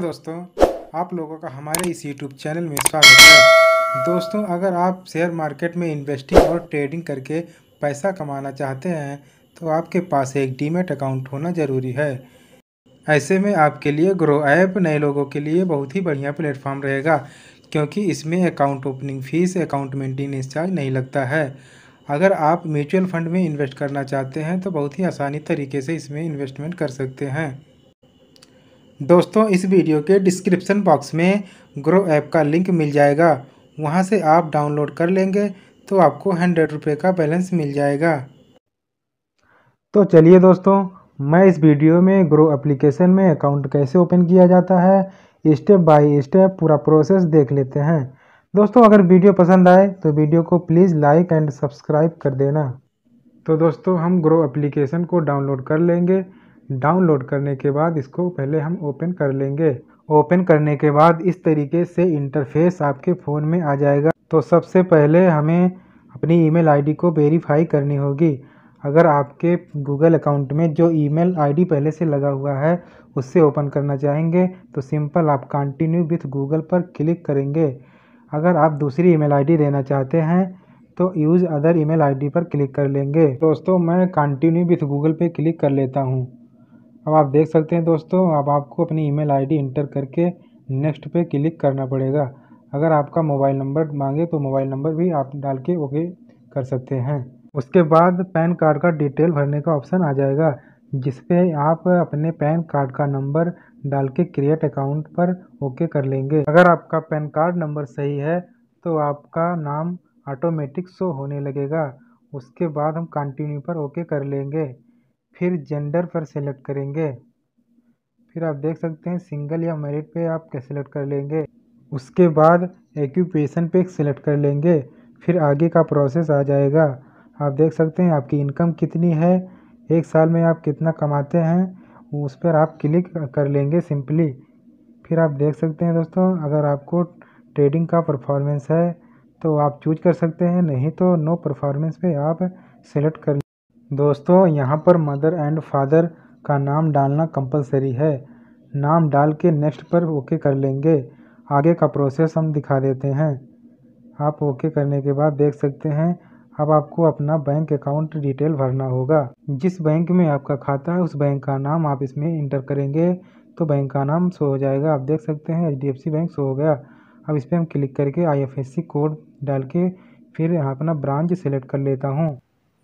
दोस्तों आप लोगों का हमारे इस यूट्यूब चैनल में स्वागत है दोस्तों अगर आप शेयर मार्केट में इन्वेस्टिंग और ट्रेडिंग करके पैसा कमाना चाहते हैं तो आपके पास एक डीमेट अकाउंट होना ज़रूरी है ऐसे में आपके लिए ग्रो ऐप नए लोगों के लिए बहुत ही बढ़िया प्लेटफॉर्म रहेगा क्योंकि इसमें account opening fees account maintenance charge नहीं लगता है अगर आप म्यूचुअल फंड में इन्वेस्ट करना चाहते हैं तो बहुत ही आसानी तरीके से इसमें इन्वेस्टमेंट कर सकते हैं दोस्तों इस वीडियो के डिस्क्रिप्शन बॉक्स में ग्रो ऐप का लिंक मिल जाएगा वहाँ से आप डाउनलोड कर लेंगे तो आपको हंड्रेड रुपये का बैलेंस मिल जाएगा तो चलिए दोस्तों मैं इस वीडियो में ग्रो एप्लीकेशन में अकाउंट कैसे ओपन किया जाता है स्टेप बाय स्टेप पूरा प्रोसेस देख लेते हैं दोस्तों अगर वीडियो पसंद आए तो वीडियो को प्लीज़ लाइक एंड सब्सक्राइब कर देना तो दोस्तों हम ग्रो एप्लीकेशन को डाउनलोड कर लेंगे डाउनलोड करने के बाद इसको पहले हम ओपन कर लेंगे ओपन करने के बाद इस तरीके से इंटरफेस आपके फ़ोन में आ जाएगा तो सबसे पहले हमें अपनी ईमेल आईडी को वेरीफाई करनी होगी अगर आपके गूगल अकाउंट में जो ईमेल आईडी पहले से लगा हुआ है उससे ओपन करना चाहेंगे तो सिंपल आप कंटिन्यू विथ गूगल पर क्लिक करेंगे अगर आप दूसरी ईमेल आईडी देना चाहते हैं तो यूज़ अदर ईमेल आईडी पर क्लिक कर लेंगे दोस्तों मैं कंटिन्यू विथ गूगल पे क्लिक कर लेता हूँ अब आप देख सकते हैं दोस्तों अब आपको अपनी ईमेल आईडी इंटर करके नेक्स्ट पे क्लिक करना पड़ेगा अगर आपका मोबाइल नंबर मांगे तो मोबाइल नंबर भी आप डाल के ओके कर सकते हैं उसके बाद पैन कार्ड का डिटेल भरने का ऑप्शन आ जाएगा जिस पे आप अपने पैन कार्ड का नंबर डाल के क्रिएट अकाउंट पर ओके कर लेंगे अगर आपका पैन कार्ड नंबर सही है तो आपका नाम ऑटोमेटिक शो होने लगेगा उसके बाद हम कंटिन्यू पर ओके कर लेंगे फिर जेंडर पर सेलेक्ट करेंगे फिर आप देख सकते हैं सिंगल या मेरिट पे आप सेलेक्ट कर लेंगे उसके बाद एक्यूपेशन पे सेलेक्ट कर लेंगे फिर आगे का प्रोसेस आ जाएगा आप देख सकते हैं आपकी इनकम कितनी है एक साल में आप कितना कमाते हैं उस पर आप क्लिक कर लेंगे सिंपली फिर आप देख सकते हैं दोस्तों अगर आपको ट्रेडिंग का परफॉर्मेंस है तो आप चूज कर सकते हैं नहीं तो नो परफॉर्मेंस पे आप सेलेक्ट कर दोस्तों यहाँ पर मदर एंड फादर का नाम डालना कंपलसरी है नाम डाल के नेक्स्ट पर ओके कर लेंगे आगे का प्रोसेस हम दिखा देते हैं आप ओके करने के बाद देख सकते हैं अब आपको अपना बैंक अकाउंट डिटेल भरना होगा जिस बैंक में आपका खाता है उस बैंक का नाम आप इसमें इंटर करेंगे तो बैंक का नाम शो हो जाएगा आप देख सकते हैं एच बैंक शो हो गया अब इस पर हम क्लिक करके आई कोड डाल के फिर यहाँ अपना ब्रांच सेलेक्ट कर लेता हूँ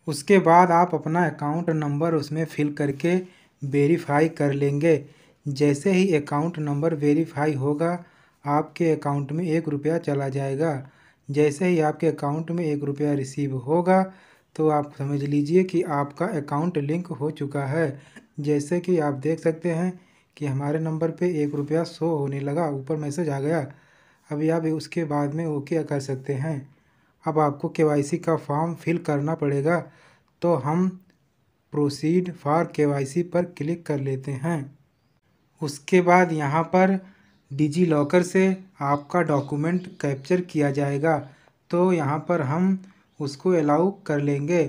उसके बाद आप अपना अकाउंट नंबर उसमें फिल करके वेरीफाई कर लेंगे जैसे ही अकाउंट नंबर वेरीफाई होगा आपके अकाउंट में एक रुपया चला जाएगा जैसे ही आपके अकाउंट में एक रुपया रिसीव होगा तो आप समझ लीजिए कि आपका अकाउंट लिंक हो चुका है जैसे कि आप देख सकते हैं कि हमारे नंबर पे एक रुपया शो होने लगा ऊपर मैसेज आ गया अभी आप उसके बाद में ओके कर सकते हैं अब आपको के का फॉर्म फिल करना पड़ेगा तो हम प्रोसीड फॉर के पर क्लिक कर लेते हैं उसके बाद यहाँ पर डिजी लॉकर से आपका डॉक्यूमेंट कैप्चर किया जाएगा तो यहाँ पर हम उसको अलाउ कर लेंगे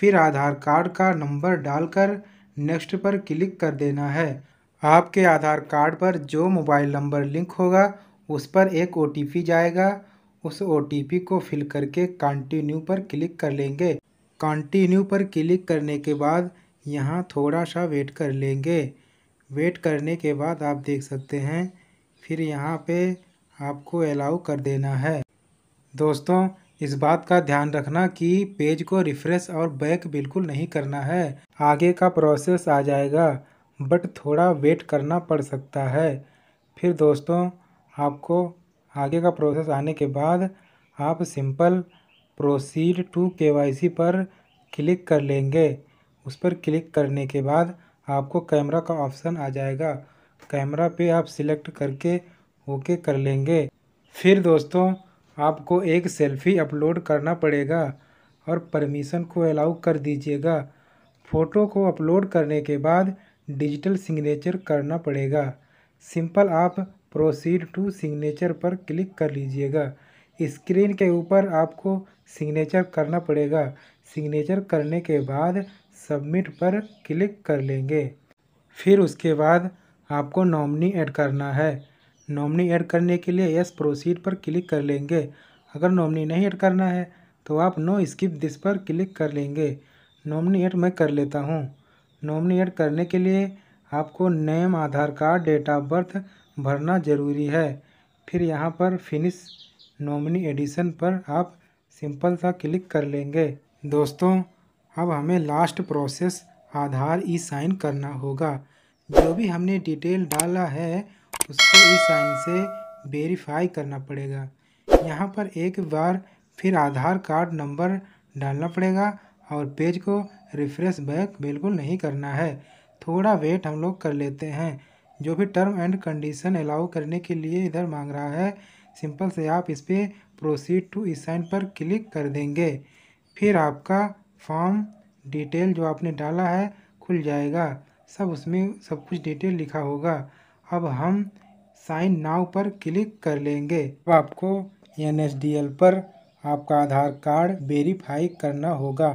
फिर आधार कार्ड का नंबर डालकर नेक्स्ट पर क्लिक कर देना है आपके आधार कार्ड पर जो मोबाइल नंबर लिंक होगा उस पर एक ओ जाएगा उस ओ को फिल करके कंटिन्यू पर क्लिक कर लेंगे कंटिन्यू पर क्लिक करने के बाद यहाँ थोड़ा सा वेट कर लेंगे वेट करने के बाद आप देख सकते हैं फिर यहाँ पे आपको अलाउ कर देना है दोस्तों इस बात का ध्यान रखना कि पेज को रिफ्रेश और बैक बिल्कुल नहीं करना है आगे का प्रोसेस आ जाएगा बट थोड़ा वेट करना पड़ सकता है फिर दोस्तों आपको आगे का प्रोसेस आने के बाद आप सिंपल प्रोसीड टू के पर क्लिक कर लेंगे उस पर क्लिक करने के बाद आपको कैमरा का ऑप्शन आ जाएगा कैमरा पे आप सिलेक्ट करके ओके कर लेंगे फिर दोस्तों आपको एक सेल्फ़ी अपलोड करना पड़ेगा और परमिशन को अलाउ कर दीजिएगा फ़ोटो को अपलोड करने के बाद डिजिटल सिग्नेचर करना पड़ेगा सिंपल आप प्रोसीड टू सिग्नेचर पर क्लिक कर लीजिएगा स्क्रीन के ऊपर आपको सिग्नेचर करना पड़ेगा सिग्नेचर करने के बाद सबमिट पर क्लिक कर लेंगे फिर उसके बाद आपको नॉमनी ऐड करना है नॉमनी ऐड करने के लिए यस प्रोसीड पर क्लिक कर लेंगे अगर नॉमनी नहीं ऐड करना है तो आप नो स्किप दिस पर क्लिक कर लेंगे नॉमनी ऐड मैं कर लेता हूँ नॉमनी ऐड करने के लिए आपको name Aadhaar card date of birth भरना ज़रूरी है फिर यहाँ पर फिनिश नॉमिनी एडिशन पर आप सिंपल सा क्लिक कर लेंगे दोस्तों अब हमें last process Aadhaar e sign करना होगा जो भी हमने डिटेल डाला है उसको ई साइन से वेरीफाई करना पड़ेगा यहाँ पर एक बार फिर आधार कार्ड नंबर डालना पड़ेगा और पेज को रिफ्रेश बैक बिल्कुल नहीं करना है थोड़ा वेट हम लोग कर लेते हैं जो भी टर्म एंड कंडीशन अलाउ करने के लिए इधर मांग रहा है सिंपल से आप इस पर प्रोसीड टू इस साइन पर क्लिक कर देंगे फिर आपका फॉर्म डिटेल जो आपने डाला है खुल जाएगा सब उसमें सब कुछ डिटेल लिखा होगा अब हम साइन नाउ पर क्लिक कर लेंगे अब आपको एन पर आपका आधार कार्ड वेरीफाई करना होगा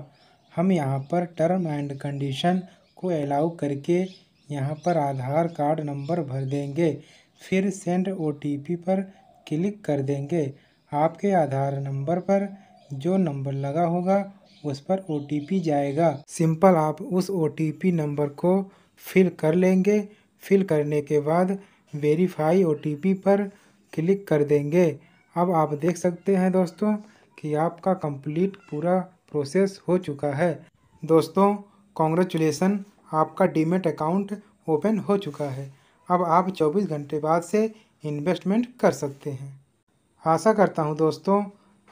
हम यहाँ पर टर्म एंड कंडीशन को अलाउ करके यहाँ पर आधार कार्ड नंबर भर देंगे फिर सेंड ओ पर क्लिक कर देंगे आपके आधार नंबर पर जो नंबर लगा होगा उस पर ओ जाएगा सिंपल आप उस ओ नंबर को फिल कर लेंगे फिल करने के बाद वेरीफाई ओ पर क्लिक कर देंगे अब आप देख सकते हैं दोस्तों कि आपका कंप्लीट पूरा प्रोसेस हो चुका है दोस्तों कॉन्ग्रेचुलेसन आपका डीमेट अकाउंट ओपन हो चुका है अब आप 24 घंटे बाद से इन्वेस्टमेंट कर सकते हैं आशा करता हूं दोस्तों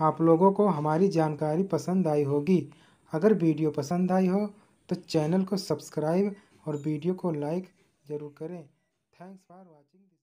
आप लोगों को हमारी जानकारी पसंद आई होगी अगर वीडियो पसंद आई हो तो चैनल को सब्सक्राइब और वीडियो को लाइक ज़रूर करें थैंक्स फॉर वॉचिंग